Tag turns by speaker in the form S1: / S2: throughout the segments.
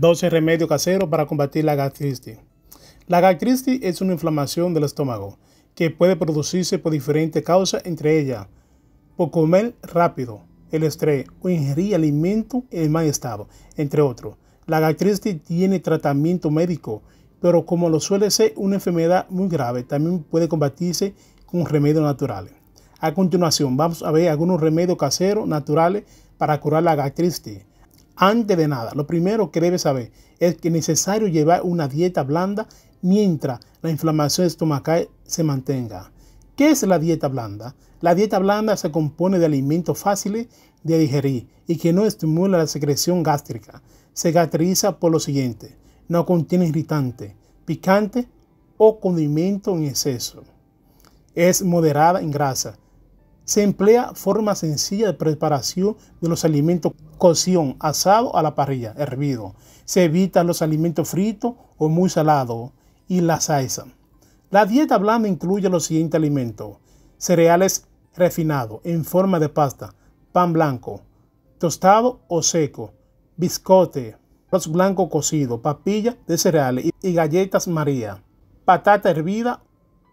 S1: 12 remedios caseros para combatir la gastritis. La gastritis es una inflamación del estómago que puede producirse por diferentes causas, entre ellas por comer rápido, el estrés o ingerir alimentos en mal estado, entre otros. La gastritis tiene tratamiento médico, pero como lo suele ser una enfermedad muy grave, también puede combatirse con remedios naturales. A continuación, vamos a ver algunos remedios caseros naturales para curar la gastritis. Antes de nada, lo primero que debes saber es que es necesario llevar una dieta blanda mientras la inflamación estomacal se mantenga. ¿Qué es la dieta blanda? La dieta blanda se compone de alimentos fáciles de digerir y que no estimula la secreción gástrica. Se caracteriza por lo siguiente. No contiene irritante, picante o condimento en exceso. Es moderada en grasa se emplea forma sencilla de preparación de los alimentos cocción, asado a la parrilla, hervido. Se evitan los alimentos fritos o muy salados y la salsa. La dieta blanda incluye los siguientes alimentos. Cereales refinados en forma de pasta, pan blanco, tostado o seco, biscote, arroz blanco cocido, papilla de cereales y galletas María, patata hervida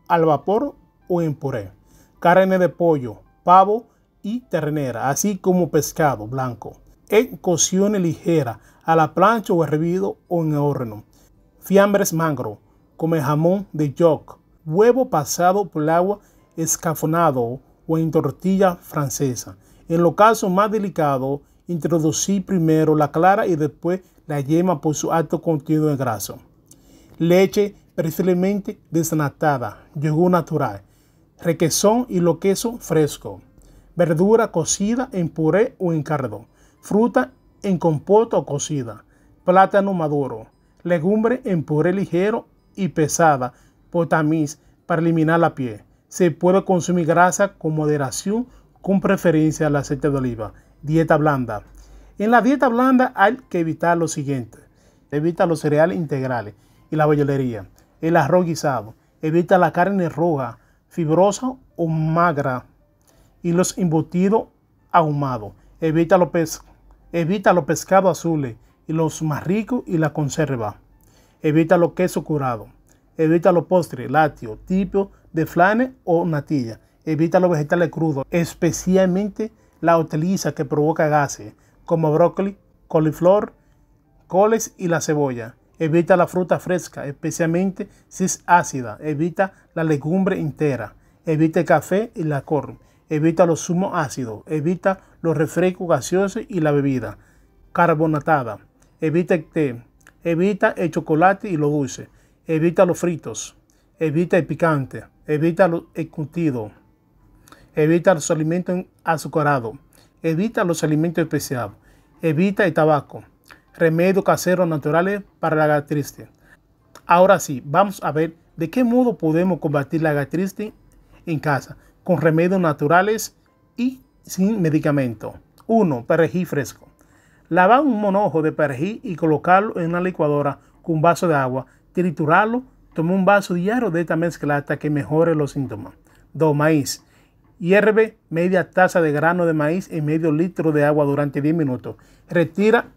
S1: al vapor o en puré, carne de pollo, pavo y ternera, así como pescado blanco, en cocción ligera, a la plancha o hervido o en horno. Fiambres mangro, como jamón de york, huevo pasado por el agua escafonado o en tortilla francesa. En lo casos más delicado, introducí primero la clara y después la yema por su alto contenido de graso. Leche preferiblemente desnatada, yogur natural, requesón y lo queso fresco, verdura cocida en puré o en cardón, fruta en compota o cocida, plátano maduro, legumbre en puré ligero y pesada, potamiz para eliminar la piel. Se puede consumir grasa con moderación, con preferencia al aceite de oliva. Dieta blanda. En la dieta blanda hay que evitar lo siguiente. Evita los cereales integrales y la bollería, el arroz guisado, evita la carne roja, fibrosa o magra y los embutidos ahumados. Evita los, evita pescados azules y los más ricos y la conserva. Evita los quesos curados. Evita los postres lácteos, tipo de flanes o natilla. Evita los vegetales crudos, especialmente la utiliza que provoca gases, como brócoli, coliflor, coles y la cebolla. Evita la fruta fresca, especialmente si es ácida. Evita la legumbre entera. Evita el café y la corn. Evita los zumos ácidos. Evita los refrescos gaseosos y la bebida carbonatada. Evita el té. Evita el chocolate y los dulces. Evita los fritos. Evita el picante. Evita los curtido. Evita los alimentos azucarados. Evita los alimentos especiales. Evita el tabaco remedios caseros naturales para la gastritis. Ahora sí, vamos a ver de qué modo podemos combatir la gastritis en casa con remedios naturales y sin medicamento. 1. Perejil fresco. Lava un monojo de perejil y colocarlo en una licuadora con un vaso de agua, triturarlo, toma un vaso diario de esta mezcla que mejore los síntomas. 2. Maíz. Hierve media taza de grano de maíz en medio litro de agua durante 10 minutos. Retira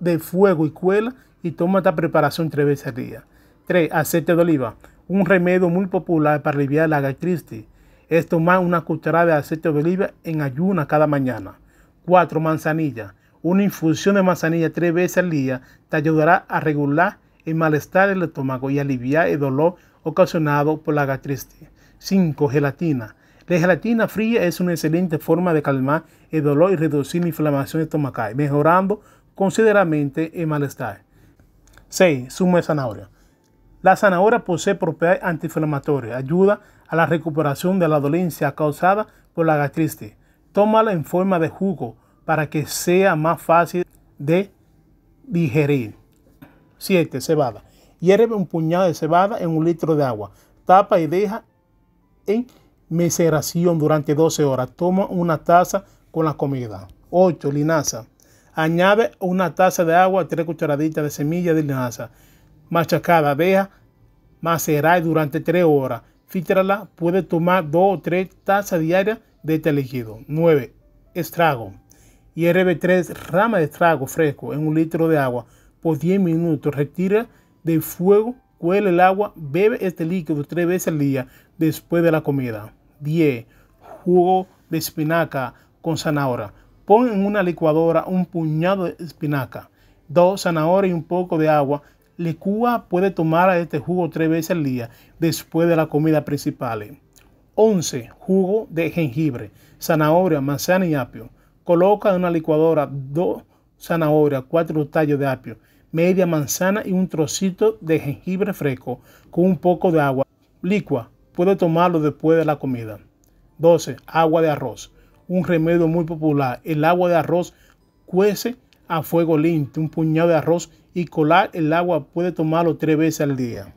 S1: de fuego y cuela y toma esta preparación tres veces al día. 3. Aceite de oliva. Un remedio muy popular para aliviar la gastritis es tomar una cucharada de aceite de oliva en ayuna cada mañana. 4. Manzanilla. Una infusión de manzanilla tres veces al día te ayudará a regular el malestar del estómago y aliviar el dolor ocasionado por la gastritis. 5. Gelatina. La gelatina fría es una excelente forma de calmar el dolor y reducir la inflamación estomacal, mejorando considerablemente el malestar. 6. suma de zanahoria. La zanahoria posee propiedades antiinflamatorias, ayuda a la recuperación de la dolencia causada por la gastritis. Tómala en forma de jugo para que sea más fácil de digerir. 7. Cebada. Hierve un puñado de cebada en un litro de agua. Tapa y deja en maceración durante 12 horas. Toma una taza con la comida. 8. Linaza. Añade una taza de agua, tres cucharaditas de semilla de linaza, machacada, deja macerar durante tres horas. Fítrala, puede tomar dos o tres tazas diarias de este líquido. 9. Estrago. Hierve 3 rama de estrago fresco en un litro de agua por 10 minutos. Retira del fuego, Cuele el agua, bebe este líquido tres veces al día después de la comida. 10. Jugo de espinaca con zanahoria Pon en una licuadora un puñado de espinaca, dos zanahorias y un poco de agua. Licúa puede tomar este jugo tres veces al día después de la comida principal. 11. Jugo de jengibre, zanahoria, manzana y apio. Coloca en una licuadora dos zanahorias, cuatro tallos de apio, media manzana y un trocito de jengibre fresco con un poco de agua. Licua, puede tomarlo después de la comida. 12. Agua de arroz un remedio muy popular. El agua de arroz cuece a fuego lento, un puñado de arroz y colar el agua puede tomarlo tres veces al día.